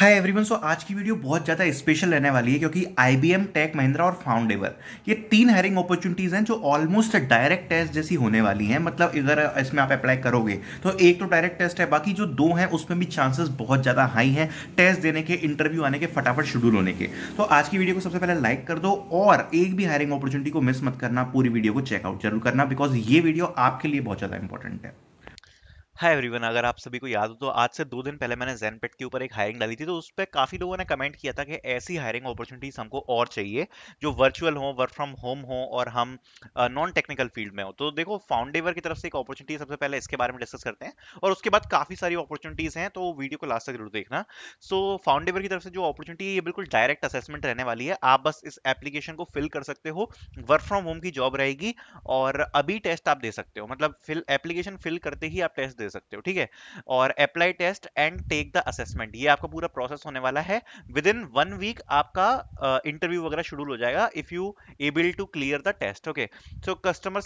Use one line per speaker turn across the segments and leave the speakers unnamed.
Hi everyone so आज की video बहुत ज़्यादा स्पेशल रहने वाली है क्योंकि I B M Tech Mahindra और फाउंडेवर ये तीन हायरिंग अपॉर्चुनिटीज़ हैं जो ऑलमोस्ट डायरेक्ट टेस्ट जैसी होने वाली हैं मतलब अगर इसमें आप अप्लाई करोगे तो एक तो डायरेक्ट टेस्ट है बाकी जो दो हैं उसमें भी चांसेस बहुत ज़्यादा हाई है टेस्ट देने के इंटरव्यू आने के फटाफट शेड्यूल होने के तो आज की वीडियो को सबसे पहले लाइक कर दो और एक भी हायरिंग अपॉर्चुनिटी को मिस मत करना पूरी वीडियो को चेकआउट जरूर करना बिकॉज ये वीडियो आपके लिए बहुत ज़्यादा इंपॉर्टेंट है हाय एवरीवन अगर आप सभी को याद हो तो आज से दो दिन पहले मैंने जेनपेट के ऊपर एक हायरिंग डाली थी तो उस पर काफ़ी लोगों ने कमेंट किया था कि ऐसी हायरिंग अपॉर्चुनिटीज हमको और चाहिए जो वर्चुअल हो वर्क फ्रॉम होम हो और हम नॉन टेक्निकल फील्ड में हो तो देखो फाउंडेवर की तरफ से एक अपॉर्चुनिटी सबसे पहले इसके बारे में डिस्कस करते हैं और उसके बाद काफ़ी सारी अपॉर्चुनिटीज़ हैं तो वीडियो को लास्ट तक जरूर देखना सो so, फाउंडेवर की तरफ से जो अपॉर्चुनिटी है ये बिल्कुल डायरेक्ट असेसमेंट रहने वाली है आप बस इस एप्लीकेशन को फिल कर सकते हो वर्क फ्रॉम होम की जॉब रहेगी और अभी टेस्ट आप दे सकते हो मतलब फिल एप्लीकेशन फिल करते ही आप टेस्ट दे सकते हो ठीक है और apply test and take the assessment ये आपका पूरा प्रोसेस होने वाला है विद इन वन वीक आपका इंटरव्यू वगैरह शेड्यूल हो जाएगा if you able to clear the test okay so customer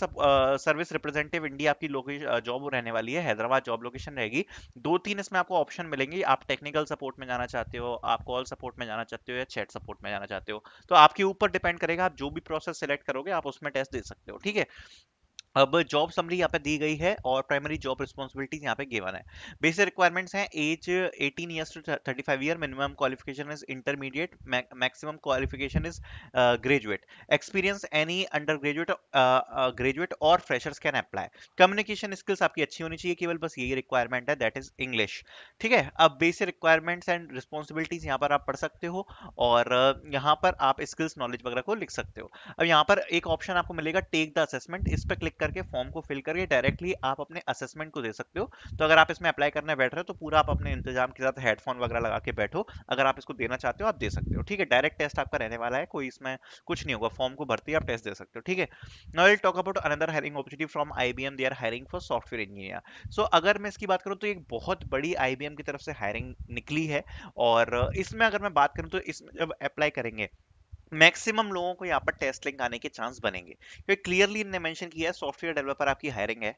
service representative India आपकी लोकेशन जॉब रहने वाली है हैदराबाद जॉब लोकेशन रहेगी दो तीन इसमें आपको ऑप्शन मिलेंगे आप टेक्निकल सपोर्ट में जाना चाहते हो आप कॉल सपोर्ट में जाना चाहते हो या चैट सपोर्ट में जाना चाहते हो तो आपके ऊपर डिपेंड करेगा आप जो भी प्रोसेस सिलेक्ट करोगे आप उसमें टेस्ट दे सकते हो ठीक है अब जॉब समरी यहाँ पे दी गई है और प्राइमरी जॉब रिस्पॉन्सिबिलिटीज यहाँ पे गिवन है बेसिक रिक्वायरमेंट्स हैं age 18 years to 35 year minimum qualification is intermediate maximum qualification is graduate experience any undergraduate graduate और freshers can apply communication skills आपकी अच्छी होनी चाहिए केवल बस यही रिक्वायरमेंट है दैट इज इंग्लिश ठीक है अब बेसिक रिक्वायरमेंट्स एंड रिस्पॉन्सिबिलिटीज यहाँ पर आप पढ़ सकते हो और uh, यहाँ पर आप स्किल्स नॉलेज वगैरह को लिख सकते हो अब यहाँ पर एक ऑप्शन आपको मिलेगा टेक द असेसमेंट इस पर क्लिक करके फॉर्म को फिल करके डायरेक्टली आप अपने असेसमेंट को दे सकते हो तो अगर आप इसमें अप्लाई करने बैठ रहे हो तो पूरा आप अपने इंतजाम के साथ हेडफोन वगैरह लगा के बैठो अगर आप इसको देना चाहते हो आप दे सकते हो ठीक है डायरेक्ट टेस्ट आपका रहने वाला है कोई इसमें कुछ नहीं होगा फॉर्म को भरती आप टेस्ट दे सकते हो ठीक है now will talk about another hiring opportunity from I IBM they are hiring for software engineer so अगर मैं इसकी बात करूँ तो एक बहुत बड़ी आई बी एम की तरफ से हायरिंग निकली है और इसमें अगर मैं बात करूँ तो इसमें जब अप्लाई करेंगे मैक्सिमम लोगों को यहाँ पर टेस्ट लिंक आने के चांस बनेंगे क्योंकि क्लियरली इनने मेंशन किया है सॉफ्टवेयर डेवलपर आपकी हायरिंग है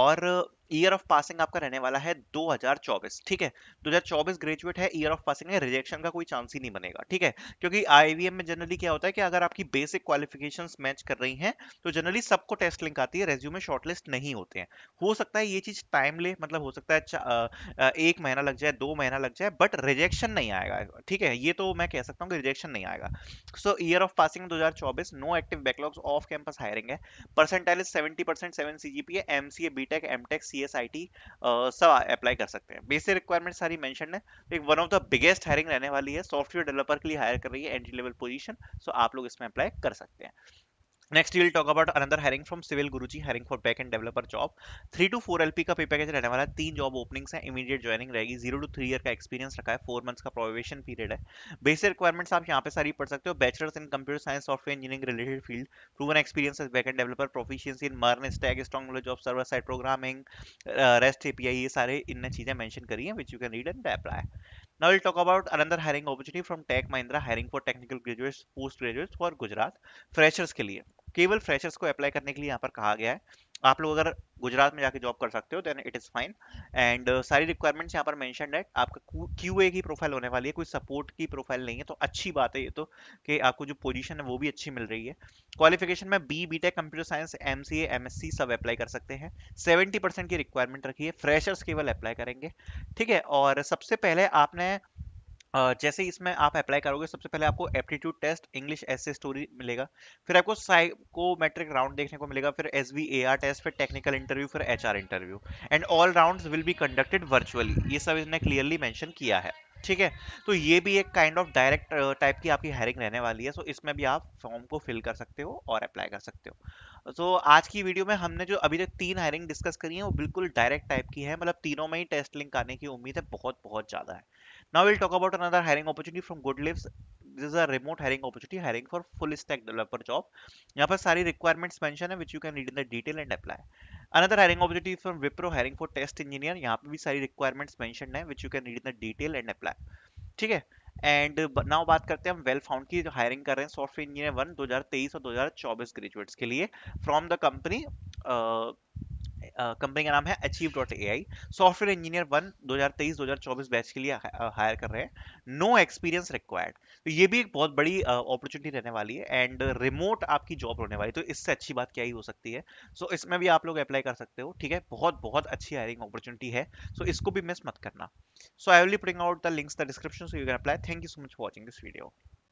और ईयर ऑफ पासिंग आपका रहने वाला है 2024 ठीक है 2024 ग्रेजुएट है ईयर ऑफ पासिंग है रिजेक्शन का कोई चांस ही नहीं बनेगा ठीक है क्योंकि आई में जनरली क्या होता है कि अगर आपकी बेसिक क्वालिफिकेशंस मैच कर रही हैं तो जनरली सबको टेस्ट लिंक आती है रेज्यूमे शॉर्टलिस्ट नहीं होते हैं हो सकता है ये चीज टाइम ले मतलब हो सकता है एक महीना लग जाए दो महीना लग जाए बट रिजेक्शन नहीं आएगा ठीक है ये तो मैं कह सकता हूँ कि रिजेक्शन नहीं आएगा सो ईयर ऑफ पासिंग दो no active backlogs off campus hiring है percentile seventy percent seven C G है M C A B Tech M Tech C S I T सब अप्लाई कर सकते हैं बेसिक रिक्वायरमेंट सारी मैंशन है तो एक one of the biggest hiring रहने वाली है सॉफ्टवेयर डेवलपर के लिए हायर कर रही है एंट्री लेवल पोजिशन सो आप लोग इसमें अप्लाई कर सकते हैं next we'll talk about another hiring from civil Guruji hiring for back end developer job three to four LP का पे पैकेज रहने वाला है तीन जॉब ओपनिंग्स है इमीडिएट ज्वाइनिंग रहेगी जीरो टू थ्री ईयर का एक्सपीरियंस रखा है फोर मंथ्स का प्रोवेशन पीरियड है बेसिक रिक्वायरमेंट्स आप यहाँ पे सारी पढ़ सकते हो bachelors in computer science software engineering related field proven experience as back end developer proficiency in MERN stack strong knowledge of server side programming REST API ये सारे इन चीज़ें मैंशन करी है which you can read and apply Now we'll talk about another hiring opportunity from Tech Mahindra hiring for technical graduates, post graduates for Gujarat freshers के लिए केवल freshers को apply करने के लिए यहाँ पर कहा गया है आप लोग अगर गुजरात में जाके जॉब कर सकते हो then it is fine and सारी रिक्वायरमेंट्स यहाँ पर मेंशन है आपका क्यू ए की प्रोफाइल होने वाली है कोई सपोर्ट की प्रोफाइल नहीं है तो अच्छी बात है ये तो कि आपको जो पोजीशन है वो भी अच्छी मिल रही है क्वालिफिकेशन में B B Tech computer science M C M S C सब अप्लाई कर सकते हैं सेवेंटी परसेंट की रिक्वायरमेंट रखी है फ्रेशर्स केवल अप्लाई करेंगे ठीक है और सबसे पहले आपने जैसे इसमें आप अप्लाई करोगे सबसे पहले आपको aptitude test English as story मिलेगा फिर आपको साइकोमेट्रिक राउंड देखने को मिलेगा फिर S B A R test फिर टेक्निकल इंटरव्यू फिर H interview and all round will be conducted virtually ये सब इसने क्लियरली मैंशन किया है ठीक है तो ये भी एक काइंड ऑफ डायरेक्ट टाइप की आपकी हायरिंग रहने वाली है सो so, इसमें भी आप फॉर्म को फिल कर सकते हो और अप्लाई कर सकते हो सो so, आज की वीडियो में हमने जो अभी तक तीन हायरिंग डिस्कस करी है वो बिल्कुल डायरेक्ट टाइप की है मतलब तीनों में ही टेस्ट लिंक आने की उम्मीद है बहुत बहुत ज़्यादा है Now we'll talk about another hiring opportunity from GoodLives. This is a remote hiring opportunity, hiring for full stack developer job. यहाँ पर सारी requirements mention है, which you can read in the detail and apply. Another hiring opportunity from Wipro, hiring for test engineer. यहाँ पे भी सारी requirements mentioned है, which you can read in the detail and apply. ठीक है and now बात करते हैं हम वेल फाउंड की जो हायरिंग कर रहे हैं सॉफ्टवेयर इंजीनियर वन 2023 और 2024 ग्रेजुएट्स के लिए फ्रॉम द कंपनी कंपनी का नाम है achieve dot A I software engineer one 2023-2024 batch के लिए हायर कर रहे हैं नो एक्सपीरियंस रिक्वायर्ड तो ये भी एक बहुत बड़ी अपॉर्चुनिटी रहने वाली है एंड रिमोट आपकी जॉब होने वाली तो इससे अच्छी बात क्या ही हो सकती है सो so, इसमें भी आप लोग अप्लाई कर सकते हो ठीक है बहुत बहुत अच्छी हायरिंग अपॉर्चुनिटी है सो so, इसको भी मिस मत करना so I will putting out the links the description so you can apply thank you so much for watching this video